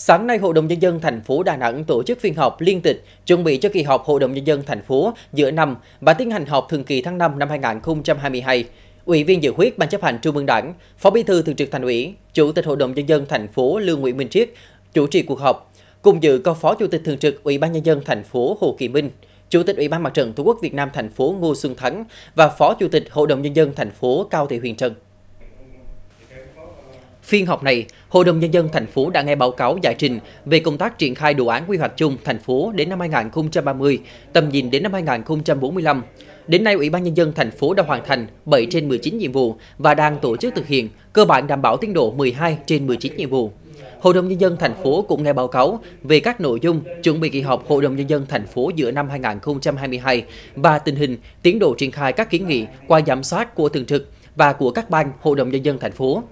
Sáng nay, Hội đồng nhân dân thành phố Đà Nẵng tổ chức phiên họp liên tịch chuẩn bị cho kỳ họp Hội đồng nhân dân thành phố giữa năm và tiến hành họp thường kỳ tháng 5 năm 2022. Ủy viên dự khuyết Ban chấp hành Trung ương Đảng, Phó Bí thư Thường trực Thành ủy, Chủ tịch Hội đồng nhân dân thành phố Lương Nguyễn Minh Triết chủ trì cuộc họp. Cùng dự có Phó Chủ tịch Thường trực Ủy ban nhân dân thành phố Hồ Kỳ Minh, Chủ tịch Ủy ban Mặt trận Tổ quốc Việt Nam thành phố Ngô Xuân Thắng và Phó Chủ tịch Hội đồng nhân dân thành phố Cao Thị Huyền Trân. Phiên họp này, Hội đồng Nhân dân thành phố đã nghe báo cáo giải trình về công tác triển khai đồ án quy hoạch chung thành phố đến năm 2030, tầm nhìn đến năm 2045. Đến nay, Ủy ban Nhân dân thành phố đã hoàn thành 7 trên 19 nhiệm vụ và đang tổ chức thực hiện, cơ bản đảm bảo tiến độ 12 trên 19 nhiệm vụ. Hội đồng Nhân dân thành phố cũng nghe báo cáo về các nội dung chuẩn bị kỳ họp Hội đồng Nhân dân thành phố giữa năm 2022 và tình hình tiến độ triển khai các kiến nghị qua giám sát của thường trực và của các ban Hội đồng Nhân dân thành phố.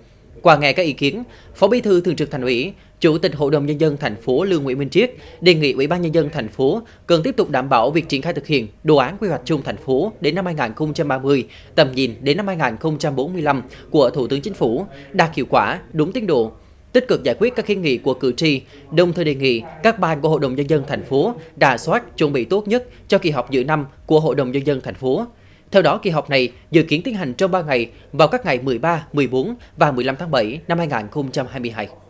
Qua nghe các ý kiến, Phó Bí thư Thường trực Thành ủy, Chủ tịch Hội đồng nhân dân thành phố Lương Nguyễn Minh Triết đề nghị Ủy ban nhân dân thành phố cần tiếp tục đảm bảo việc triển khai thực hiện đồ án quy hoạch chung thành phố đến năm 2030, tầm nhìn đến năm 2045 của Thủ tướng Chính phủ đạt hiệu quả, đúng tiến độ, tích cực giải quyết các kiến nghị của cử tri, đồng thời đề nghị các ban của Hội đồng nhân dân thành phố đà soát chuẩn bị tốt nhất cho kỳ họp giữa năm của Hội đồng nhân dân thành phố. Theo đó, kỳ họp này dự kiến tiến hành trong 3 ngày vào các ngày 13, 14 và 15 tháng 7 năm 2022.